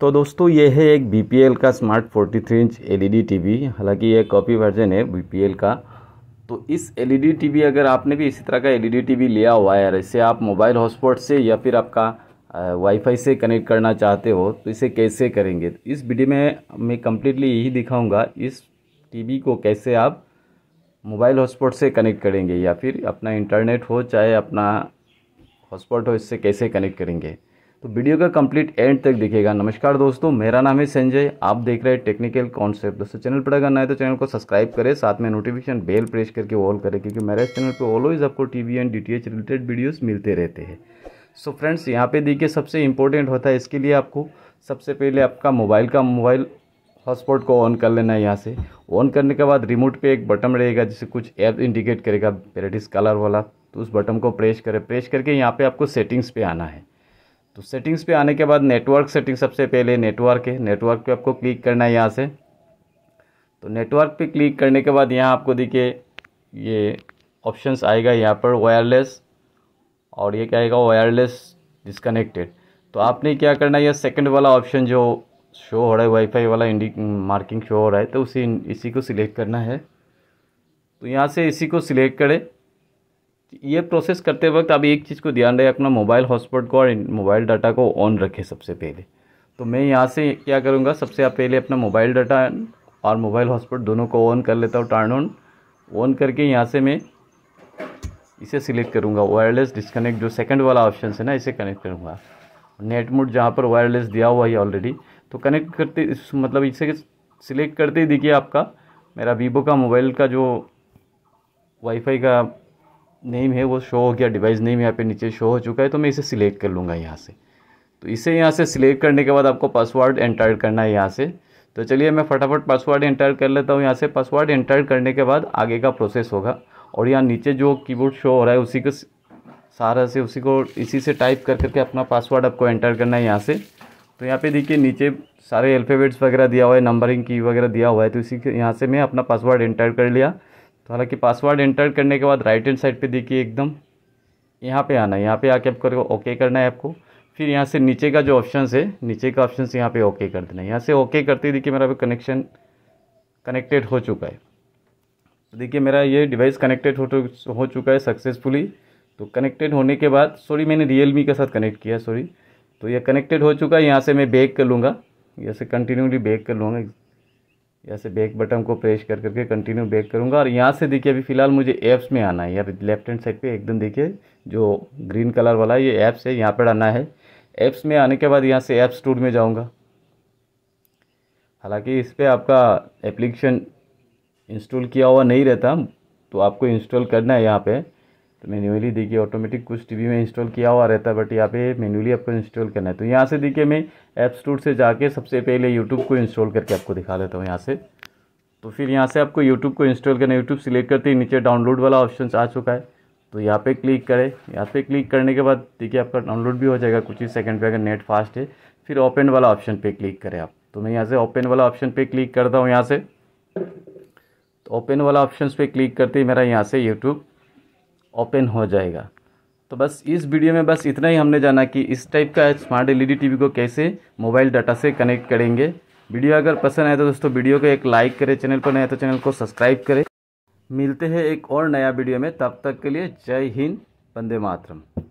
तो दोस्तों ये है एक बी का स्मार्ट 43 इंच एलईडी टीवी हालांकि ये कॉपी वर्जन है बी का तो इस एलईडी टीवी e अगर आपने भी इसी तरह का एलईडी टीवी e लिया हुआ है इसे आप मोबाइल हॉटस्पॉट से या फिर आपका वाईफाई से कनेक्ट करना चाहते हो तो इसे कैसे करेंगे तो इस वीडियो में मैं कम्प्लीटली यही दिखाऊँगा इस टी को कैसे आप मोबाइल हॉटस्पॉट से कनेक्ट करेंगे या फिर अपना इंटरनेट हो चाहे अपना हॉटस्पॉट हो इससे कैसे कनेक्ट करेंगे तो वीडियो का कंप्लीट एंड तक देखिएगा नमस्कार दोस्तों मेरा नाम है संजय आप देख रहे हैं टेक्निकल कॉन्सेप्ट दोस्तों चैनल पर अगर नए है तो चैनल को सब्सक्राइब करें साथ में नोटिफिकेशन बेल प्रेस करके ऑल करें क्योंकि मेरे इस चैनल पर ऑलवेज आपको TV and DTH related videos मिलते रहते हैं सो फ्रेंड्स यहाँ पर देखिए सबसे इंपॉर्टेंट होता है इसके लिए आपको सबसे पहले आपका मोबाइल का मोबाइल हॉटस्पॉट को ऑन कर लेना है यहाँ से ऑन करने के बाद रिमोट पे एक बटन रहेगा जिसे कुछ ऐप इंडिकेट करेगा पेरेटिस कलर वाला तो उस बटन को प्रेस करें प्रेस करके यहाँ पे आपको सेटिंग्स पे आना है तो सेटिंग्स पे आने के बाद नेटवर्क सेटिंग सबसे पहले नेटवर्क है नेटवर्क पे आपको क्लिक करना है यहाँ से तो नेटवर्क पे क्लिक करने के बाद यहाँ आपको देखिए ये ऑप्शंस आएगा यहाँ पर वायरलेस और ये क्या आएगा वायरलेस डिस्कनेक्टेड तो आपने क्या करना है यह सेकेंड वाला ऑप्शन जो शो हो रहा है वाईफाई वाला इंडिक मार्किंग शो हो रहा है तो उसी इसी को सिलेक्ट करना है तो यहाँ से इसी को सिलेक्ट करें ये प्रोसेस करते वक्त आप एक चीज़ को ध्यान रहे अपना मोबाइल हॉटस्पॉट को और मोबाइल डाटा को ऑन रखें सबसे पहले तो मैं यहाँ से क्या करूँगा सबसे आप पहले अपना मोबाइल डाटा और मोबाइल हॉटस्पॉट दोनों को ऑन कर लेता हूँ टर्न ऑन ऑन करके यहाँ से मैं इसे सिलेक्ट करूँगा वायरलेस डिस्कनेक्ट जो सेकंड वाला ऑप्शन है ना इसे कनेक्ट करूँगा नेट मोड जहाँ पर वायरलेस दिया हुआ है ऑलरेडी तो कनेक्ट करते मतलब इसे सिलेक्ट करते ही देखिए आपका मेरा वीवो का मोबाइल का जो वाईफाई का नेम है वो शो हो गया डिवाइस नेम यहाँ पे नीचे शो हो चुका है तो मैं इसे सिलेक्ट कर लूँगा यहाँ से तो इसे यहाँ से सिलेक्ट करने के बाद आपको पासवर्ड एंटर करना है यहाँ से तो चलिए मैं फटाफट पासवर्ड एंटर कर लेता हूँ यहाँ से पासवर्ड एंटर करने के बाद आगे का प्रोसेस होगा और यहाँ नीचे जो कीबोर्ड शो हो रहा है उसी को सारा से उसी को इसी से टाइप कर करके अपना पासवर्ड आपको एंटर करना है यहाँ से तो यहाँ पे देखिए नीचे सारे अल्फ़ाबेट्स वगैरह दिया हुआ है नंबरिंग की वगैरह दिया हुआ है तो इसी के यहाँ से मैं अपना पासवर्ड एंटर कर लिया तो हालांकि पासवर्ड एंटर करने के बाद राइट हैंड साइड पे देखिए एकदम यहाँ पे आना है यहाँ पे आके आपको ओके करना है आपको फिर यहाँ से नीचे का जो ऑप्शन है नीचे का ऑप्शन यहाँ पे ओके कर देना है यहाँ से ओके करते ही देखिए मेरा अभी कनेक्शन कनेक्टेड हो चुका है तो देखिए मेरा ये डिवाइस कनेक्टेड हो हो चुका है सक्सेसफुली तो कनेक्टेड होने के बाद सॉरी मैंने रियल के साथ कनेक्ट किया सॉरी तो ये कनेक्टेड हो चुका है यहाँ से मैं बैक कर लूँगा यहाँ से कंटिन्यूली बैक कर लूँगा यहाँ से बैक बटन को प्रेस कर करके कंटिन्यू बैक करूँगा और यहाँ से देखिए अभी फिलहाल मुझे ऐप्स में आना है यहाँ लेफ्ट हैंड साइड पे एकदम देखिए जो ग्रीन कलर वाला ये ऐप्स है यहाँ पर आना है ऐप्स में आने के बाद यहाँ से ऐप्स स्टोर में जाऊँगा हालाँकि इस पर आपका एप्लीकेशन इंस्टॉल किया हुआ नहीं रहता तो आपको इंस्टॉल करना है यहाँ पर तो मैन्युअली देखिए ऑटोमेटिक कुछ टीवी में इंस्टॉल किया हुआ रहता है बट यहाँ पे मैन्युअली आपको इंस्टॉल करना है तो यहाँ से देखिए मैं ऐप स्टोर से जाके सबसे पहले यूट्यूब को इंस्टॉल करके आपको दिखा देता हूँ यहाँ से तो फिर यहाँ से आपको यूट्यूब को इंस्टॉल करना है यूट्यूब सिलेक्ट करते ही नीचे डाउनलोड वाला ऑप्शन आ चुका है तो यहाँ पर क्लिक करें यहाँ पे क्लिक करने के बाद देखिए आपका डाउनलोड भी हो जाएगा कुछ ही सेकेंड पर अगर नेट फास्ट है फिर ओपन वाला ऑप्शन पर क्लिक करें आप तो मैं यहाँ से ओपन वाला ऑप्शन पर क्लिक करता हूँ यहाँ से तो ओपन वाला ऑप्शन पर क्लिक करते ही मेरा यहाँ से यूट्यूब ओपन हो जाएगा तो बस इस वीडियो में बस इतना ही हमने जाना कि इस टाइप का स्मार्ट एल टीवी को कैसे मोबाइल डाटा से कनेक्ट करेंगे वीडियो अगर पसंद आए तो दोस्तों वीडियो को एक लाइक करें चैनल पर नया तो चैनल को सब्सक्राइब करें मिलते हैं एक और नया वीडियो में तब तक के लिए जय हिंद वंदे मातरम